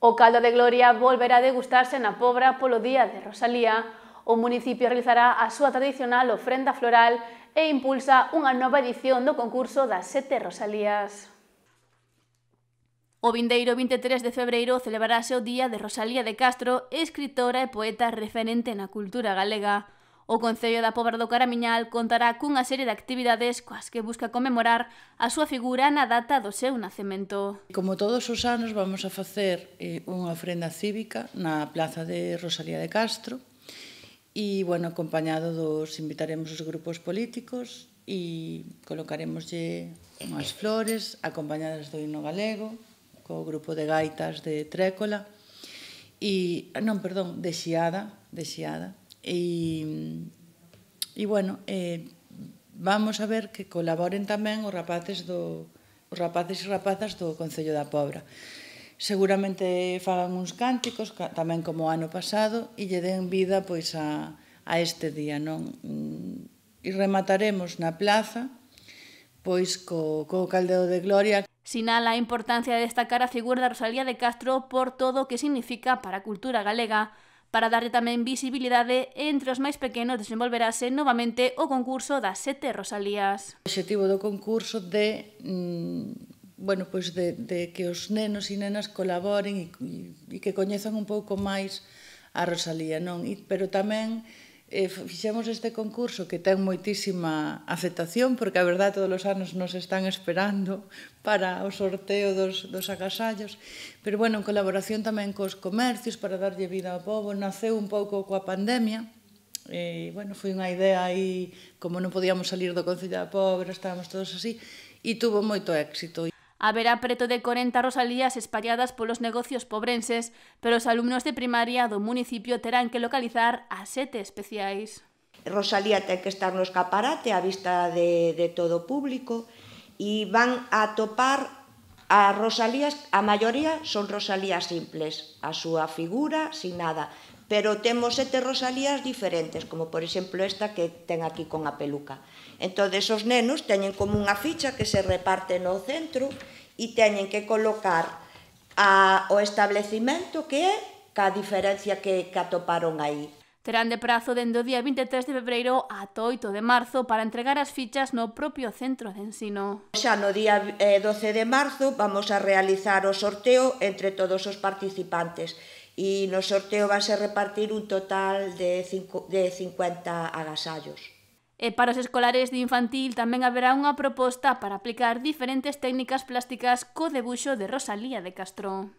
O caldo de gloria volverá a degustarse na Pobra polo día de Rosalía. O municipio realizará a súa tradicional ofrenda floral e impulsa unha nova edición do concurso das sete Rosalías. O vindeiro 23 de febreiro celebrarase o Día de Rosalía de Castro, escritora e poeta referente na cultura galega. O Concello da Pobra do Caramiñal contará cunha serie de actividades coas que busca conmemorar a súa figura na data do seu nacemento. Como todos os anos vamos a facer eh, unha ofrenda cívica na plaza de Rosalía de Castro e, bueno, acompañado dos invitaremos os grupos políticos e colocaremoslle unhas flores acompañadas do himno galego co grupo de gaitas de Trécola e, non, perdón, de Xiada, de Xiada, e, e bueno, eh, vamos a ver que colaboren tamén os rapaces do os rapaces e rapazas do Concello da Pobra. Seguramente fagan uns cánticos tamén como o ano pasado e lle den vida pois a a este día, non? Mm, e remataremos na plaza pois co, co Caldeo de Gloria. Sinala a importancia de destacar a figura da Rosalía de Castro por todo o que significa para a cultura galega, Para darlle tamén visibilidade, entre os máis pequenos desenvolverase novamente o concurso das sete Rosalías. O objetivo do concurso de mm, bueno, pois de, de que os nenos e nenas colaboren e, e que coñezan un pouco máis a Rosalía, non? E, pero tamén e fixemos este concurso que ten moitísima aceptación, porque a verdade todos os anos nos están esperando para o sorteo dos, dos agasallos, pero bueno, en colaboración tamén cos comercios para darlle vida ao povo, naceu un pouco coa pandemia, e, bueno, foi unha idea aí, como non podíamos salir do Concello da Pobre, estábamos todos así, e tuvo moito éxito. Haberá preto de 40 rosalías espalladas polos negocios pobrenses, pero os alumnos de primaria do municipio terán que localizar a sete especiais. Rosalía ten que estar no escaparate a vista de, de todo o público e van a topar a rosalías, a maioría son rosalías simples, a súa figura sin nada, pero temos sete Rosalías diferentes, como por exemplo esta que ten aquí con a peluca. Entón, esos nenos teñen como unha ficha que se reparte no centro e teñen que colocar a, o establecimento que é ca diferencia que, que atoparon aí. Terán de prazo dende o día 23 de febreiro a 8 de marzo para entregar as fichas no propio centro de ensino. Xa no día 12 eh, de marzo vamos a realizar o sorteo entre todos os participantes e no sorteo vanse repartir un total de, cinco, de 50 agasallos. E para os escolares de infantil tamén haberá unha proposta para aplicar diferentes técnicas plásticas co debuxo de Rosalía de Castrón.